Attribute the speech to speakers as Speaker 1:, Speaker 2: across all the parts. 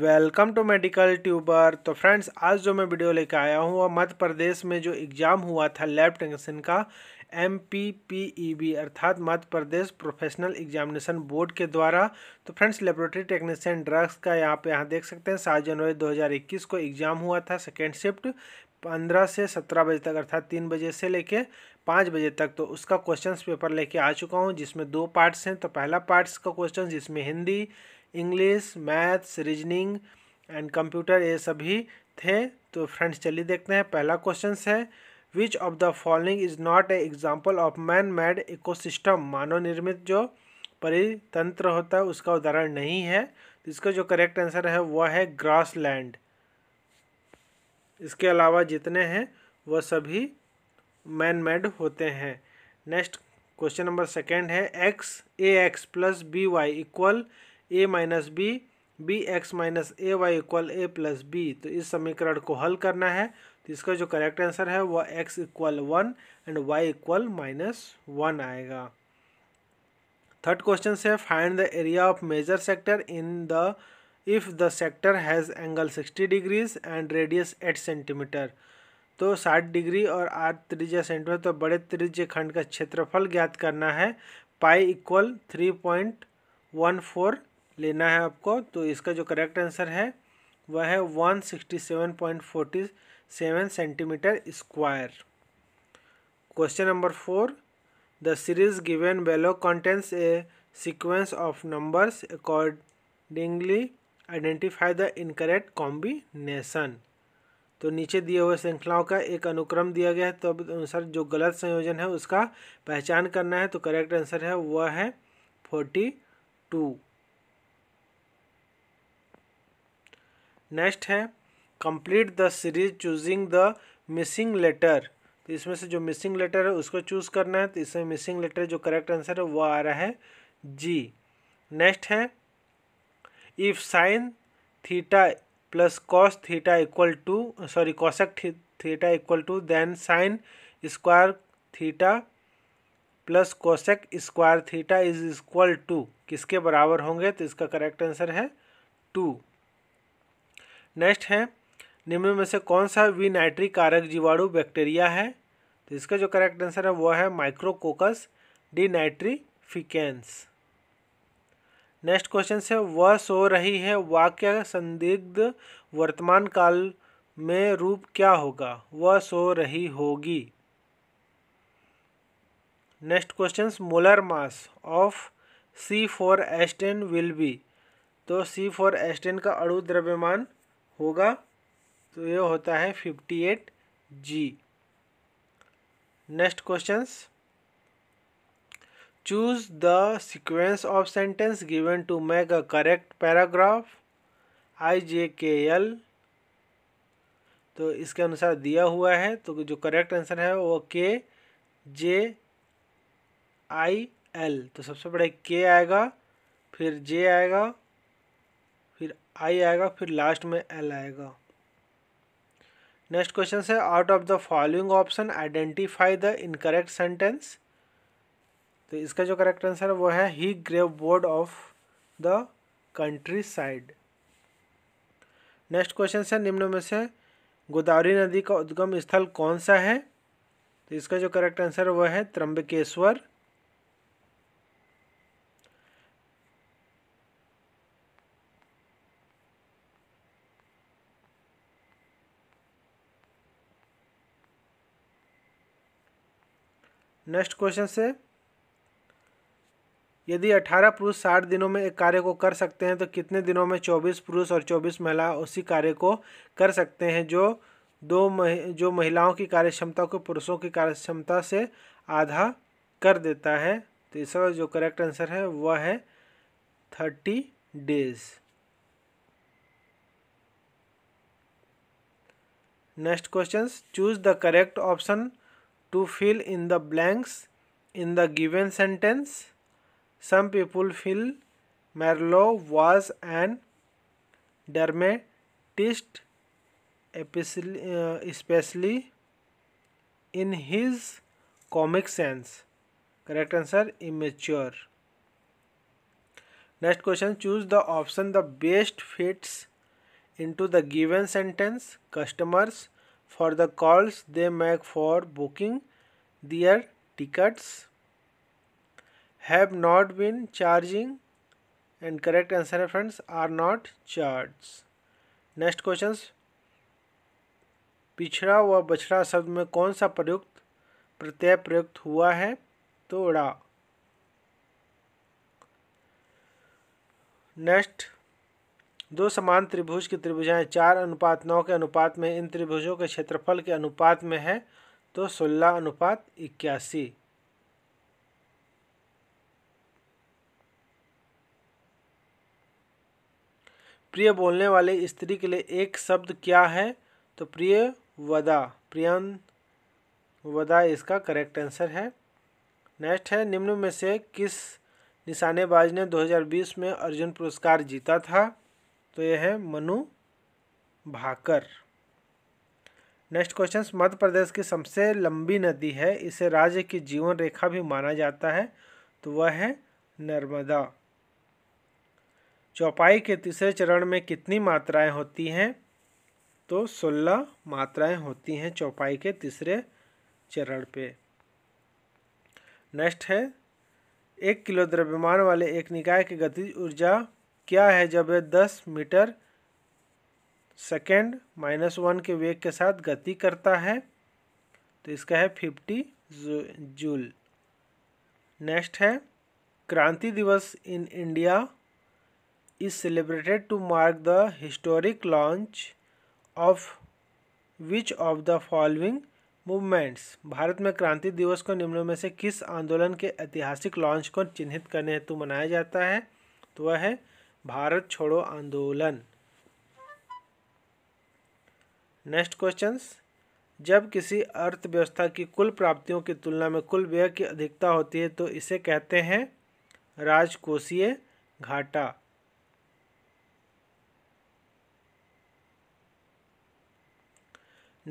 Speaker 1: Welcome to medical tuber तो friends आज जो मैं वीडियो लेकर आया हूँ वह मध्य प्रदेश में जो एग्ज़ाम हुआ था लैब टेक्नीसन का M P P E B अर्थात Madhya Pradesh professional examination board के द्वारा तो फ्रेंड्स लेबोरेटरी टेक्नीशियन ड्रग्स का यहाँ पे यहाँ देख सकते हैं सात जनवरी 2021 को एग्ज़ाम हुआ था सेकेंड शिफ्ट पंद्रह से सत्रह बजे तक अर्थात तीन बजे से लेके पाँच बजे तक तो उसका क्वेश्चन पेपर लेके आ चुका हूँ जिसमें दो पार्ट्स हैं तो पहला पार्ट्स का क्वेश्चन जिसमें Hindi English maths reasoning and computer ये सभी थे तो फ्रेंड्स चलिए देखते हैं पहला क्वेश्चन है which of the following is not a example of man made ecosystem मानव निर्मित जो परितंत्र होता है उसका उदाहरण नहीं है तो इसका जो करेक्ट आंसर है वह है ग्रास लैंड इसके अलावा जितने हैं वह सभी मैन मेड होते हैं नेक्स्ट क्वेश्चन नंबर सेकेंड है X A X plus B Y equal A minus B B X minus A Y equal A plus B तो इस समीकरण को हल करना है तो इसका जो करेक्ट आंसर है वह X equal one and Y equal minus one आएगा थर्ड क्वेश्चन से find the area of major sector in the if the sector has angle sixty degrees and radius eight centimetre तो साठ degree और आठ त्रिज्या centimetre तो बड़े त्रिज्य खंड का क्षेत्रफल ज्ञात करना है pi equal three point one four लेना है आपको तो इसका जो करेक्ट आंसर है वह है one sixty seven point forty seven centimetre square question number four the series given below contents a sequence of numbers accordingly identify the incorrect combination तो नीचे दिए हुए श्रृंखलाओं का एक अनुक्रम दिया गया है तो अनुसार जो गलत संयोजन है उसका पहचान करना है तो करेक्ट आंसर है वह है फोर्टी टू नेक्स्ट है complete the series choosing the missing letter तो इसमें से जो मिसिंग लेटर है उसको चूज़ करना है तो इसमें मिसिंग लेटर जो करेक्ट आंसर है वो आ रहा है जी नेक्स्ट है if sine theta plus cos theta equal to sorry cosec theta equal to then sine square theta plus cosec square theta is equal to किसके बराबर होंगे तो इसका करेक्ट आंसर है टू नेक्स्ट है निम्न में से कौन सा विनाइट्री कारक जीवाणु बैक्टीरिया है तो इसका जो करेक्ट आंसर है वह है माइक्रोकोकस डिनाइट्रीफिकेंस नेक्स्ट क्वेश्चन से वह सो रही है वाक्य संदिग्ध वर्तमान काल में रूप क्या होगा वह सो रही होगी next question molar mass of C four S ten will be तो सी फोर एस टेन का अड़ु द्रव्यमान होगा तो ये होता है fifty eight G next question choose the sequence of sentence given to make a correct paragraph I J K L तो इसके अनुसार दिया हुआ है तो जो करेक्ट आंसर है वो के जे आई एल तो सबसे पहले के आएगा फिर जे आएगा फिर आई आएगा फिर लास्ट में एल आएगा नेक्स्ट क्वेश्चन है out of the following option identify the incorrect sentence तो इसका जो करेक्ट आंसर है वो है he grave board of the countryside next question है निम्न में से गोदावरी नदी का उद्गम स्थल कौन सा है तो इसका जो करेक्ट आंसर वह है त्रंबकेश्वर नेक्स्ट क्वेश्चन से यदि 18 पुरुष 60 दिनों में एक कार्य को कर सकते हैं तो कितने दिनों में 24 पुरुष और 24 महिला उसी कार्य को कर सकते हैं जो दो मह, जो महिलाओं की कार्य क्षमता को पुरुषों की कार्य क्षमता से आधा कर देता है तो इसका जो करेक्ट आंसर है वह है thirty days next question choose the correct option to fill in the blanks in the given sentence. Some people feel Marlowe was an dramatist, uh, especially in his comic sense. Correct answer immature. Next question choose the option the best fits into the given sentence. Customers for the calls they make for booking their tickets have not been charging and correct answer friends are not charged next question पिछड़ा व बछड़ा शब्द में कौन सा प्रयुक्त प्रत्यय प्रयुक्त हुआ है तो ड़ा नेक्स्ट दो समान त्रिभुज की त्रिभुजाएं चार अनुपात नौ के अनुपात में इन त्रिभुजों के क्षेत्रफल के अनुपात में है तो सोलह अनुपात इक्यासी प्रिय बोलने वाले स्त्री के लिए एक शब्द क्या है तो प्रिय वदा प्रियं वदा इसका करेक्ट आंसर है नेक्स्ट है निम्न में से किस निशानेबाज ने 2020 में अर्जुन पुरस्कार जीता था तो यह है मनु भाकर नेक्स्ट क्वेश्चन मध्य प्रदेश की सबसे लंबी नदी है इसे राज्य की जीवन रेखा भी माना जाता है तो वह है नर्मदा चौपाई के तीसरे चरण में कितनी मात्राएं होती हैं तो सोलह मात्राएं होती हैं चौपाई के तीसरे चरण पे नेक्स्ट है एक किलो द्रव्यमान वाले एक निकाय की गतिज ऊर्जा क्या है जब यह दस मीटर सेकेंड माइनस वन के वेग के साथ गति करता है तो इसका है फिफ्टी जूल नेक्स्ट है Kranti Diwas in India is celebrated to mark the historic launch of which of the following movements Bharat में क्रांति दिवस को निम्नों में से किस आंदोलन के ऐतिहासिक लॉन्च को चिन्हित करने हेतु मनाया जाता है तो वह है भारत छोड़ो आंदोलन नेक्स्ट क्वेश्चन जब किसी अर्थव्यवस्था की कुल प्राप्तियों की तुलना में कुल व्यय की अधिकता होती है तो इसे कहते हैं राजकोषीय घाटा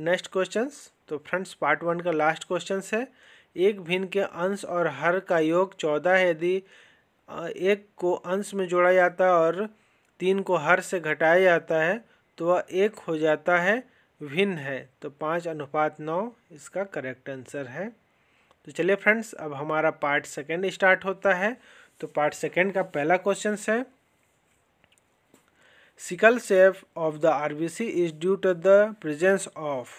Speaker 1: नेक्स्ट क्वेश्चन तो फ्रेंड्स पार्ट वन का लास्ट क्वेश्चन है एक भिन्न के अंश और हर का योग चौदह है यदि एक को अंश में जोड़ा जाता है और तीन को हर से घटाया जाता है तो वह एक हो जाता है भिन्न है तो पाँच अनुपात नौ इसका करेक्ट आंसर है तो चलिए फ्रेंड्स अब हमारा पार्ट सेकेंड स्टार्ट होता है तो पार्ट सेकेंड का पहला क्वेश्चन है sickle shape of the RBC is due to the presence of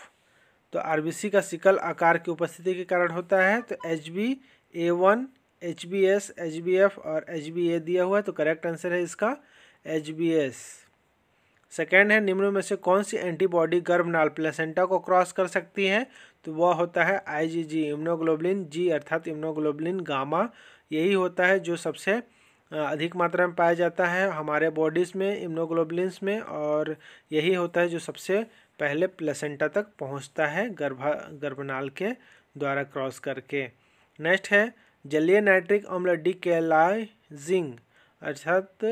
Speaker 1: तो आरबीसी का सिकल आकार की उपस्थिति के कारण होता है तो H B A one H B S H B F और एच बी ए दिया हुआ है तो करेक्ट आंसर है इसका एच बी एस सेकेंड है निम्न में से कौन सी एंटीबॉडी गर्भनाल प्लेसेंटा को क्रॉस कर सकती है तो वह होता है आई जी जी इम्नोग्लोबलिन जी अर्थात इम्नोग्लोबलिन गामा यही होता है जो सबसे अधिक मात्रा में पाया जाता है हमारे बॉडीज़ में इम्नोग्लोबलिन में और यही होता है जो सबसे पहले प्लेसेंटा तक पहुँचता है गर्भा गर्भनाल के द्वारा क्रॉस करके नेक्स्ट है जलीय नाइट्रिक अम्ल डिकेलाइजिंग अर्थात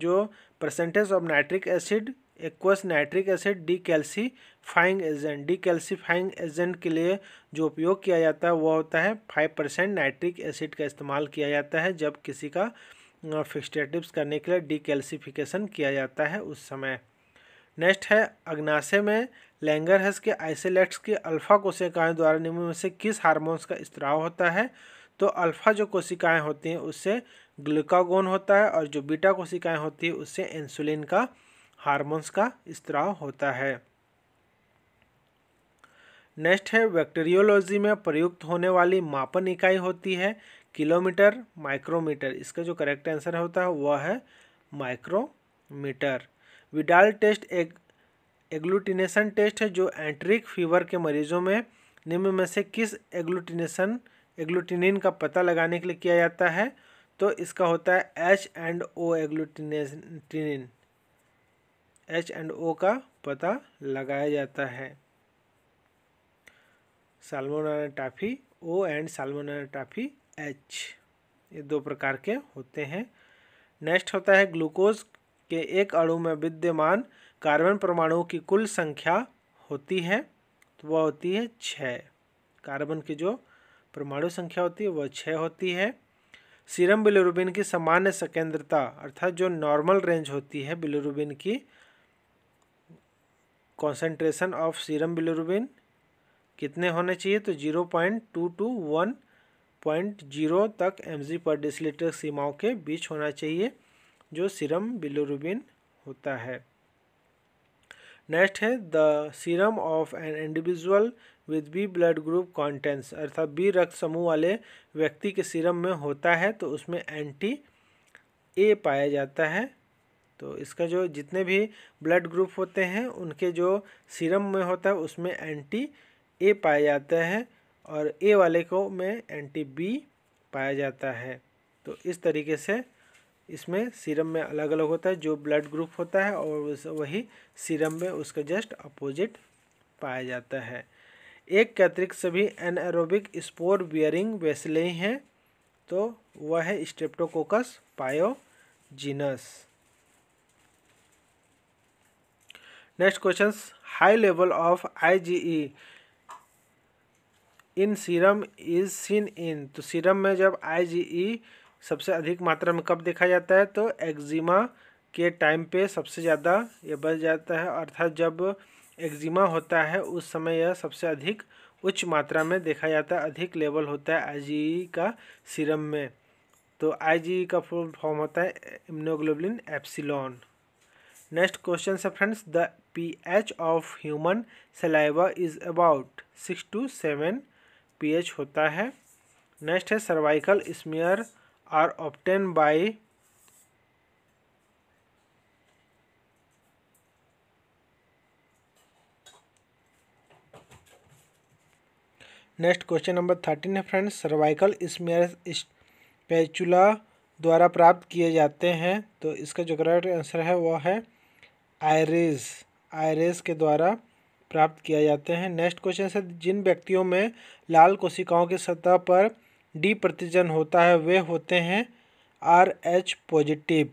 Speaker 1: जो percentage of nitric acid aqueous nitric acid calcifying agent decalcifying agent के लिए जो उपयोग किया जाता है वह होता है फाइव परसेंट नाइट्रिक एसिड का इस्तेमाल किया जाता है जब किसी का फिक्सटेटिव्स करने के लिए कैल्सीफिकेशन किया जाता है उस समय नेक्स्ट है अग्नाशय में लैंगरहस के आइसोलेट्स के अल्फा कोशिकाएं द्वारा निम्न में से किस हार्मोन्स का स्त्राव होता है तो अल्फ़ा जो कोशिकाएं होती हैं उससे ग्लूकागोन होता है और जो बीटा कोशिकाएं होती हैं उससे इंसुलिन का हार्मोन्स का स्त्राव होता है नेक्स्ट है बैक्टीरियोलॉजी में प्रयुक्त होने वाली मापन इकाई होती है किलोमीटर माइक्रोमीटर इसका जो करेक्ट आंसर होता है वह है माइक्रोमीटर विडाल टेस्ट एक एग्लूटिनेशन टेस्ट है जो एंट्रिक फीवर के मरीजों में निम्न में से किस एग्लूटिनेशन एग्लूटिनिन का पता लगाने के लिए किया जाता है तो इसका होता है H and O agglutinin H and O का पता लगाया जाता है Salmonella typhi O and Salmonella typhi H ये दो प्रकार के होते हैं नेक्स्ट होता है ग्लूकोज के एक अणु में विद्यमान कार्बन परमाणुओं की कुल संख्या होती है तो वह होती है छ कार्बन की जो परमाणु संख्या होती है वह छः होती है सीरम बिलोरुबिन की सामान्य सकेंद्रता अर्थात जो नॉर्मल रेंज होती है बिलोरुबिन की कॉन्सेंट्रेशन ऑफ सीरम बिलोरुबिन कितने होने चाहिए तो zero point two to one point zero तक एम जी पर डिसलीटर सीमाओं के बीच होना चाहिए जो सीरम बिलोरुबिन होता है नेक्स्ट है the serum of an individual with B blood group contains अर्थात बी रक्त समूह वाले व्यक्ति के सीरम में होता है तो उसमें एंटी ए पाया जाता है तो इसका जो जितने भी ब्लड ग्रुप होते हैं उनके जो सीरम में होता है उसमें एंटी ए पाया जाता है और ए वाले को में एंटी बी पाया जाता है तो इस तरीके से इसमें सीरम में अलग अलग होता है जो ब्लड ग्रुप होता है और वही सीरम में उसका जस्ट अपोजिट पाया जाता है एक के अतिरिक्त सभी एनएरोबिक स्पोर बियरिंग वेसले हैं तो वह है Streptococcus pyogenes next question high level of IgE in serum is seen in तो सीरम में जब आईजीई सबसे अधिक मात्रा में कब देखा जाता है तो एक्जिमा के टाइम पे सबसे ज़्यादा ये बच जाता है अर्थात जब एक्जिमा होता है उस समय यह सबसे अधिक उच्च मात्रा में देखा जाता है अधिक लेवल होता है आईजीई e का सीरम में तो आईजीई e का फुल फॉर्म होता है इम्नोग्लोबिन एप्सिलॉन नेक्स्ट क्वेश्चन है friends the pH of human saliva is about six to seven pH होता है नेक्स्ट है cervical smear are obtained by next question number thirteen है फ्रेंड्स सर्वाइकल स्मेयर स्पैचुला द्वारा प्राप्त किए जाते हैं तो इसका जो करेक्ट आंसर है वह है आयरेज आयरेज के द्वारा प्राप्त किया जाते हैं नेक्स्ट क्वेश्चन से जिन व्यक्तियों में लाल कोशिकाओं की सतह पर डी प्रतिजन होता है वे होते हैं आर एच पॉजिटिव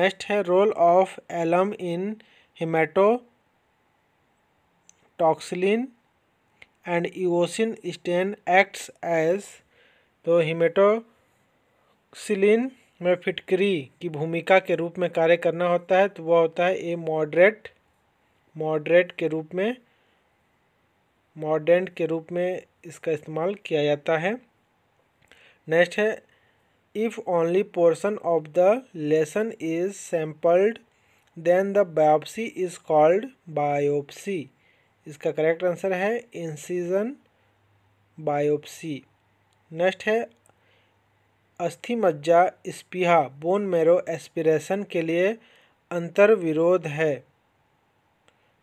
Speaker 1: नेक्स्ट है role of alum in hematoxylin and eosin stain act as तो हिमेटोसिलिन में फिटकरी की भूमिका के रूप में कार्य करना होता है तो वह होता है ए मॉडरेट मॉडरेट के रूप में मॉडर्न के रूप में इसका इस्तेमाल किया जाता है नेक्स्ट है if only portion of the lesion is sampled then the biopsy is called biopsy इसका करेक्ट आंसर है इंसीजन बायोप्सी नेक्स्ट है अस्थि मज्जा स्पीहा बोन मेरो एस्पिरेशन के लिए अंतर विरोध है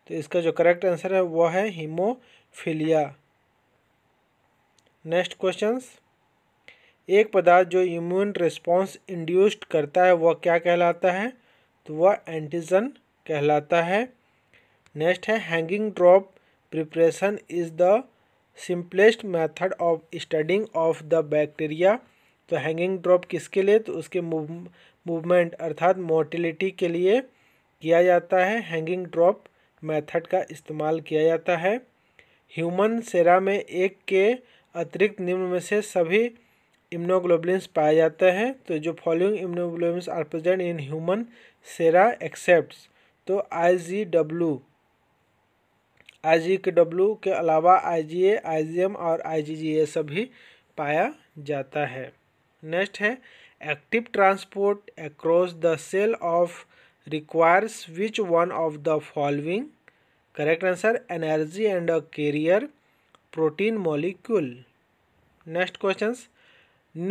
Speaker 1: तो इसका जो करेक्ट आंसर है वह है हीमोफिलिया नेक्स्ट क्वेश्चंस एक पदार्थ जो इम्यून रिस्पॉन्स इंड्यूस्ड करता है वह क्या कहलाता है तो वह एंटीजन कहलाता है नेक्स्ट है hanging drop preparation is the simplest method of studying of the bacteria तो हैंगिंग ड्रॉप किसके लिए तो उसके मूवमेंट अर्थात मोटिलिटी के लिए किया जाता है हैंगिंग ड्रॉप मेथड का इस्तेमाल किया जाता है ह्यूमन सेरा में एक के अतिरिक्त निम्न में से सभी इम्नोग्लोबुलिन्स पाए जाते हैं तो जो following immunoglobulins are present in human sera except तो आई जी डब्ल्यू आई के डब्ल्यू के अलावा आई जी ए आई जी एम और आई जी जी ए सभी पाया जाता है नेक्स्ट है active transport across the cell of requires which one of the following correct answer energy and a carrier protein molecule next question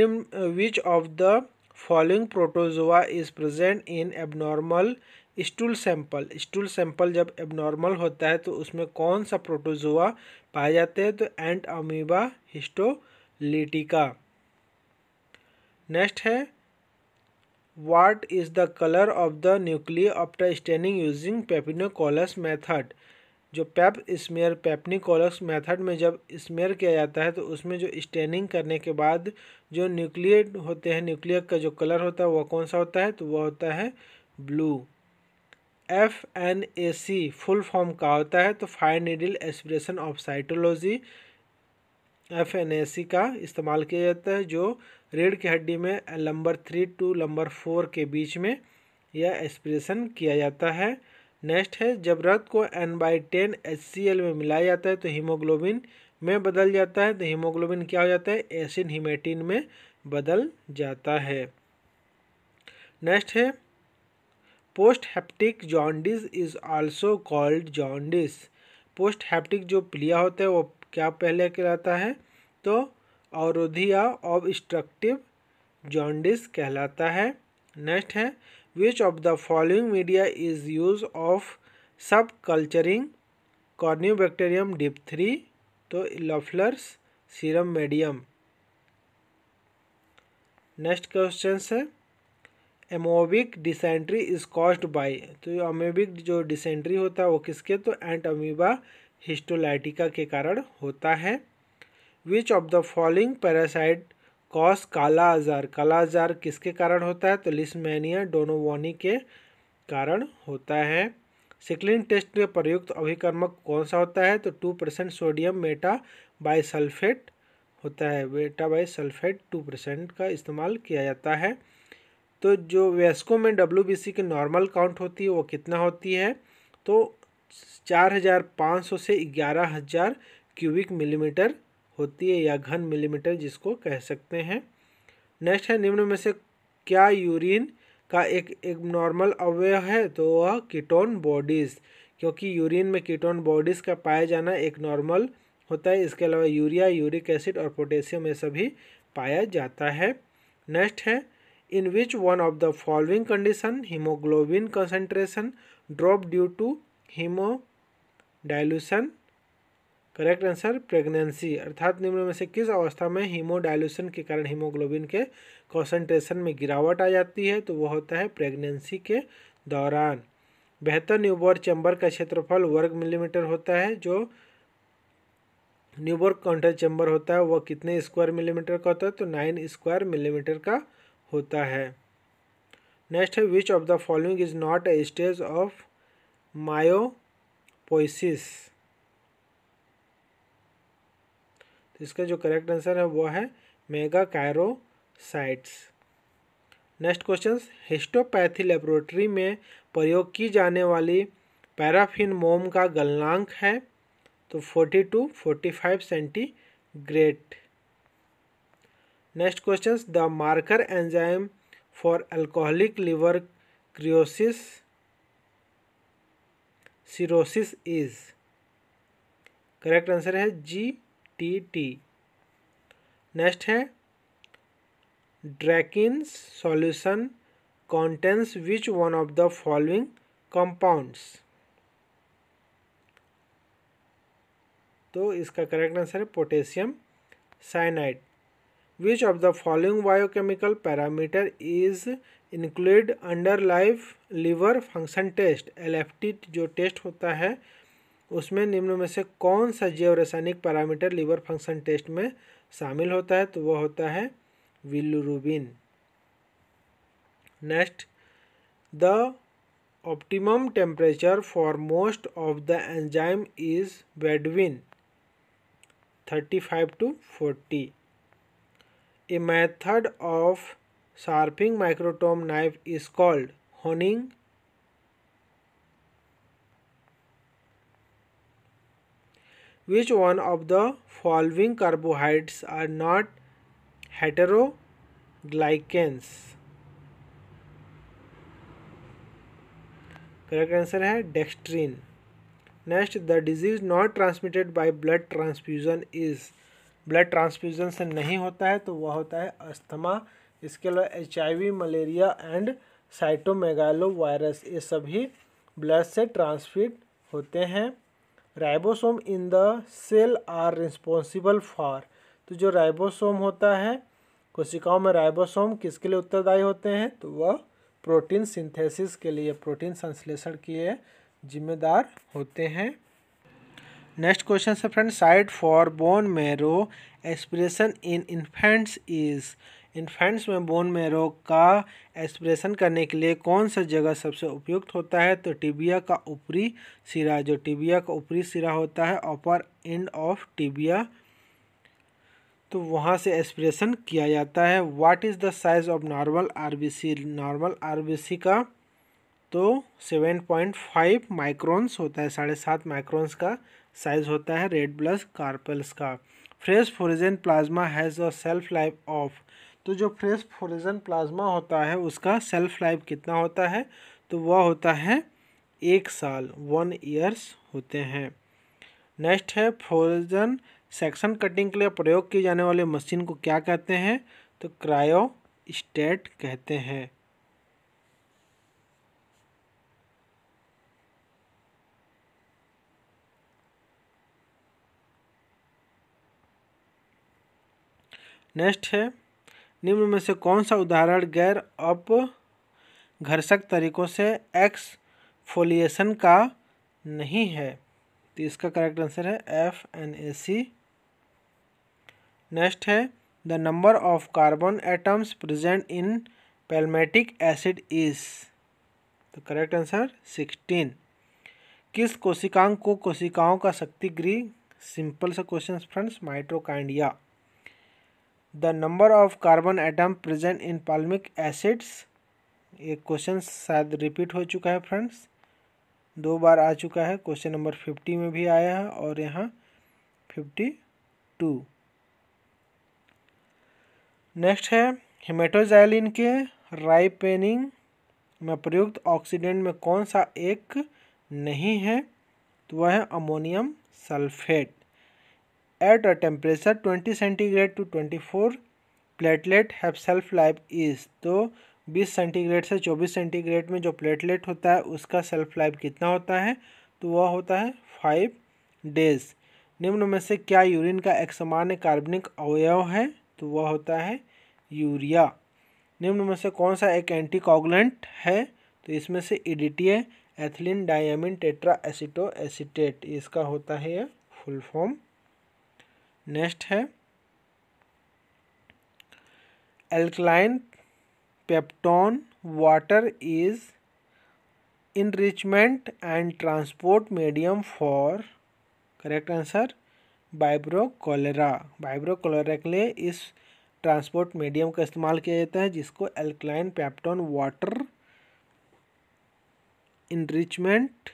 Speaker 1: निम्न which of the following protozoa is present in abnormal stool sample stool sample जब abnormal होता है तो उसमें कौन सा protozoa पाए जाते हैं तो एंट अमीबा हिस्टोलिटिका नेक्स्ट है what is the colour of the nuclear after staining using Papanicolaou method जो पेप स्मेयर पेपनिकोलस मेथड में जब स्मेयर किया जाता है तो उसमें जो स्टेनिंग करने के बाद जो न्यूक्लियर होते हैं न्यूक्लियर का जो कलर होता है वह कौन सा होता है तो वह होता है blue F N A C full form का होता है तो fire needle aspiration of cytology F N A C का इस्तेमाल किया जाता है जो रीढ़ की हड्डी में lumbar three to lumbar four के बीच में यह एस्पिरेशन किया जाता है नेक्स्ट है जब रक्त को N by ten H C L में मिलाया जाता है तो हीमोग्लोबिन में बदल जाता है तो हीमोग्लोबिन क्या हो जाता है एसिन हीमेटिन में बदल जाता है नेक्स्ट है post hepatic jaundice is also called jaundice post hepatic जो प्लिया होता है वो क्या पहले कहलाता है तो अवरोधिया ऑबस्ट्रक्टिव जॉन्डिस कहलाता है नेक्स्ट है which of the following media is use of subculturing Corynebacterium diphtheriae तो Loeffler's serum medium next question है amoebic dysentery is caused by तो अमोबिक जो डिसेंट्री होता है वो किसके तो एंट अमीबा हिस्टोलाइटिका के कारण होता है which of the following parasite cause kala azar काला आजार किसके कारण होता है तो लिस्मैनिया डोनोवोनी के कारण होता है सिक्लिन टेस्ट में प्रयुक्त अभिकर्मक कौन सा होता है तो two percent sodium meta bi sulphate होता है meta bi sulphate two percent का इस्तेमाल किया जाता है तो जो वयस्कों में डब्ल्यू की नॉर्मल काउंट होती है वो कितना होती है तो चार हज़ार पाँच सौ से ग्यारह हज़ार क्यूबिक मिलीमीटर होती है या घन मिलीमीटर जिसको कह सकते हैं नेक्स्ट है निम्न में से क्या यूरिन का एक एक नॉर्मल अवयव है तो वह कीटोन बॉडीज़ क्योंकि यूरिन में कीटोन बॉडीज़ का पाया जाना एक नॉर्मल होता है इसके अलावा यूरिया यूरिक एसिड और पोटेशियम ये सभी पाया जाता है नेक्स्ट है in which one of the following condition hemoglobin concentration drop due to haemodilution correct answer pregnancy अर्थात निम्न में से किस अवस्था में हीमोडाइल्यूशन के कारण हीमोग्लोबिन के कॉन्सेंट्रेशन में गिरावट आ जाती है तो वह होता है प्रेगनेंसी के दौरान बेहतर न्यूबॉर्न चैम्बर का क्षेत्रफल वर्ग मिलीमीटर होता है जो न्यूबॉर्न काउंटर चैम्बर होता है वह कितने स्क्वायर मिलीमीटर का होता है तो नाइन स्क्वायर मिलीमीटर का होता है नेक्स्ट है which of the following is not a stage of myelopoiesis इसका जो करेक्ट आंसर है वो है megakaryocytes next question histopathy laboratory में प्रयोग की जाने वाली पैराफिन मोम का गलनांक है तो forty to forty five centigrade next question the marker enzyme for alcoholic liver cirrhosis cirrhosis is correct answer है जी टी टी नेक्स्ट है Drabkin's solution contains which one of the following compounds तो इसका correct answer है potassium cyanide which of the following biochemical parameter is include under life liver function test LFT जो test होता है उसमें निम्न में से कौन सा जैव रासायनिक पैरामीटर लीवर फंक्शन टेस्ट में शामिल होता है तो वह होता है bilirubin next the optimum temperature for most of the enzyme is between thirty five to forty A method of sharpening microtome knife is called honing. Which one of the following carbohydrates are not heteroglycans? Correct answer is dextrin. Next, the disease not transmitted by blood transfusion is. Blood transfusion से नहीं होता है तो वह होता है asthma इसके अलावा H malaria and cytomegalovirus ये सभी ब्लड से ट्रांसफिट होते हैं ribosome in the cell are responsible for तो जो राइबोसोम होता है कोशिकाओं में राइबोसोम किसके लिए उत्तरदायी होते हैं तो वह प्रोटीन सिंथेसिस के लिए प्रोटीन संश्लेषण के लिए जिम्मेदार होते हैं नेक्स्ट क्वेश्चन से friend site for bone marrow expression in infants is infants में बोन मेरो का एक्सप्रेशन करने के लिए कौन सा जगह सबसे उपयुक्त होता है तो टिबिया का ऊपरी सिरा जो टिबिया का ऊपरी सिरा होता है अपर एंड ऑफ टिबिया तो वहाँ से एक्सप्रेशन किया जाता है what is the size of normal RBC normal RBC का तो सेवन पॉइंट फाइव माइक्रोन्स होता है साढ़े सात माइक्रोन्स का साइज होता है रेड ब्लस कार्पल्स का fresh frozen plasma has a shelf life of तो जो फ्रेश फोरिजन प्लाज्मा होता है उसका सेल्फ लाइफ कितना होता है तो वह होता है एक साल वन ईयर्स होते हैं नेक्स्ट है फोरिजन सेक्शन कटिंग के लिए प्रयोग की जाने वाले मशीन को क्या कहते हैं तो क्रायो स्टेट कहते हैं नेक्स्ट है निम्न में से कौन सा उदाहरण गैर अप घर्षक तरीकों से एक्सफोलिएशन का नहीं है तो इसका करेक्ट आंसर है F N A C next है the number of carbon atoms present in palmitic acid is तो करेक्ट आंसर सिक्सटीन किस कोशिकांग को कोशिकाओं का शक्तिगृह सिंपल सा question friends mitochondria the number of carbon atom present in palmitic acids ये क्वेश्चन शायद रिपीट हो चुका है फ्रेंड्स दो बार आ चुका है क्वेश्चन नंबर फिफ्टी में भी आया है और यहाँ फिफ्टी टू नेक्स्ट है हिमेटोजाइलिन के राइपेनिंग में प्रयुक्त ऑक्सीडेंट में कौन सा एक नहीं है तो वह है ammonium sulphate at a temperature twenty centigrade to twenty four platelet have shelf life is तो बीस सेंटीग्रेड से चौबीस सेंटीग्रेड में जो प्लेटलेट होता है उसका सेल्फ लाइफ कितना होता है तो वह होता है फाइव डेज निम्न में से क्या यूरिन का एक सामान्य कार्बनिक अवयव है तो वह होता है यूरिया निम्न में से कौन सा एक एंटीकॉगलेंट है तो इसमें से EDTA ethylene diamine tetra aceto acetate इसका होता है यह फुल फॉर्म नेक्स्ट है alkaline peptone water is enrichment and transport medium for correct answer vibrio cholera vibrio cholera के लिए इस ट्रांसपोर्ट मीडियम का इस्तेमाल किया जाता है जिसको alkaline peptone water enrichment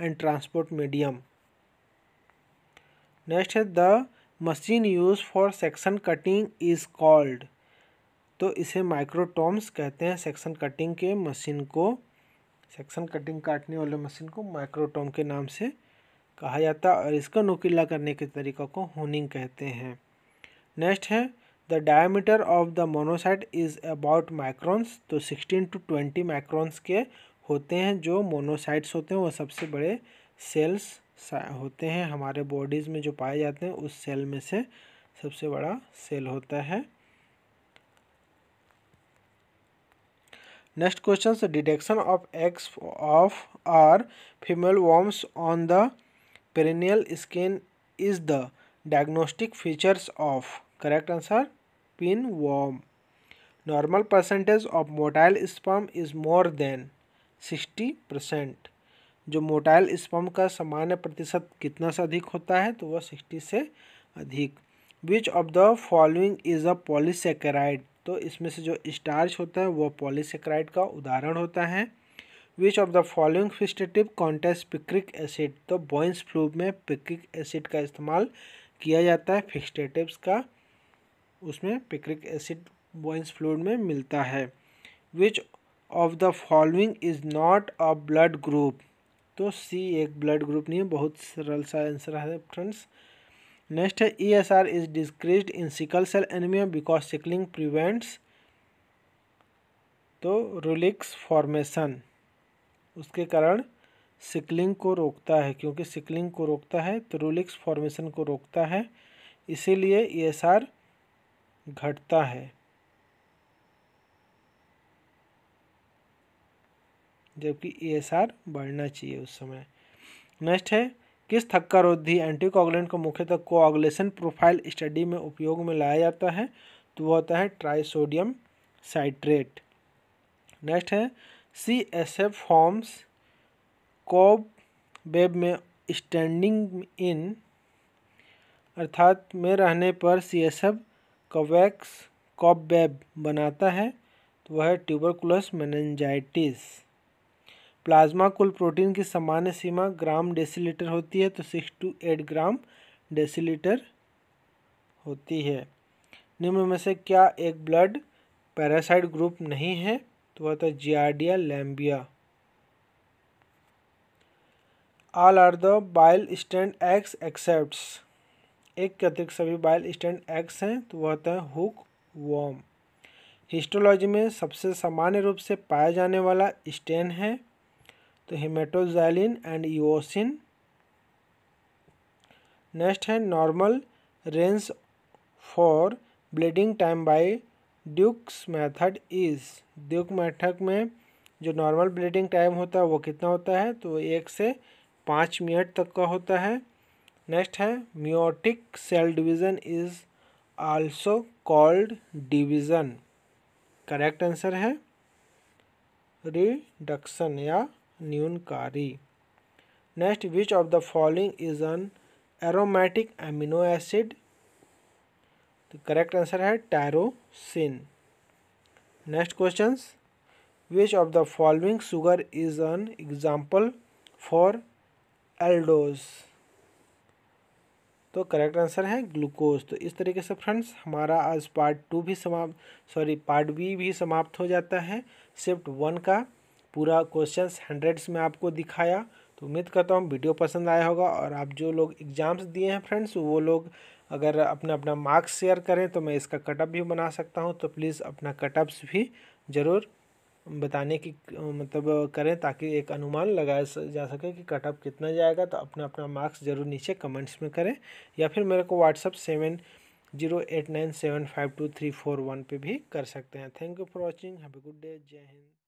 Speaker 1: and transport medium next है the machine use for section cutting is called तो इसे माइक्रोटॉम्स कहते हैं सेक्शन कटिंग के मशीन को सेक्शन कटिंग काटने वाले मशीन को माइक्रोटॉम के नाम से कहा जाता है और इसका नुकीला करने के तरीक़ा को होनिंग कहते हैं नेक्स्ट है the diameter of the monocyte is about microns तो सिक्सटीन टू ट्वेंटी माइक्रोन्स के होते हैं जो मोनोसाइट्स होते हैं वो सबसे बड़े सेल्स होते हैं हमारे बॉडीज़ में जो पाए जाते हैं उस सेल में से सबसे बड़ा सेल होता है next question detection of eggs of are female worms on the perineal skin is the diagnostic features of correct answer pin worm normal percentage of motile sperm is more than sixty percent जो motile sperm का सामान्य प्रतिशत कितना से अधिक होता है तो वह सिक्सटी से अधिक which of the following is a polysaccharide तो इसमें से जो स्टार्च होता है वह पॉलीसेकेराइड का उदाहरण होता है which of the following fixative contains picric acid तो बॉइंस फ्लू में पिक्रिक एसिड का इस्तेमाल किया जाता है फिक्सटेटिव्स का उसमें पिक्रिक एसिड बॉइंस फ्लू में मिलता है which of the following is not a blood group तो सी एक ब्लड ग्रुप नहीं है बहुत सरल सा आंसर है फ्रेंड्स नेक्स्ट है E S R is decrease in sickle cell anaemia because sickling prevents तो रोलिक्स फॉर्मेशन उसके कारण सिकलिंग को रोकता है क्योंकि सिकलिंग को रोकता है तो रोलिक्स फॉर्मेशन को रोकता है इसीलिए ई एस आर घटता है जबकि ई बढ़ना चाहिए उस समय नेक्स्ट है किस थक्कारोधी एंटीकोगुलेंट को मुख्यतः कोआगुलेशन प्रोफाइल स्टडी में उपयोग में लाया जाता है तो वह होता है ट्राइसोडियम साइट्रेट नेक्स्ट है C S F forms cobweb में स्टैंडिंग इन अर्थात में रहने पर सी एस एफ कोवैक्स कॉब वेब बनाता है तो वह है ट्यूबरकुलस मैनजाइटिस प्लाज्मा कुल प्रोटीन की सामान्य सीमा ग्राम डेसीलीटर होती है तो six to eight gram decilitre होती है निम्न में से क्या एक ब्लड पैरासाइट ग्रुप नहीं है तो वह था Giardia lamblia all are the bile stained ex except एक के अतिरिक्त सभी बाइल स्टैंड एक्स हैं तो वह होता है हुक वॉम हिस्टोलॉजी में सबसे सामान्य रूप से पाया जाने वाला स्टेन है तो हेमेटोजाइलिन एंड ईओसिन नेक्स्ट है normal range for bleeding time by Duke's method is Duke method में जो नॉर्मल ब्लीडिंग टाइम होता है वो कितना होता है तो एक से पाँच मिनट तक का होता है नेक्स्ट है meiotic cell division is also called division correct answer है रिडक्शन या न्यूनकारी next which of the following is an aromatic amino acid तो करेक्ट आंसर है tyrosine next question which of the following sugar is an example for aldose तो correct answer है glucose तो इस तरीके से फ्रेंड्स हमारा आज पार्ट टू भी समाप्त सॉरी पार्ट बी भी समाप्त हो जाता है शिफ्ट वन का पूरा क्वेश्चंस हंड्रेड्स में आपको दिखाया तो उम्मीद करता हूँ वीडियो पसंद आया होगा और आप जो लोग एग्ज़ाम्स दिए हैं फ्रेंड्स वो लोग अगर अपना अपना मार्क्स शेयर करें तो मैं इसका कटअप भी बना सकता हूँ तो प्लीज़ अपना कटअप्स भी ज़रूर बताने की मतलब करें ताकि एक अनुमान लगाया जा सके कि कटअप कितना जाएगा तो अपना अपना मार्क्स ज़रूर नीचे कमेंट्स में करें या फिर मेरे को WhatsApp seven zero eight nine seven five two three four one पर भी कर सकते हैं thank you for watching have a good day जय हिंद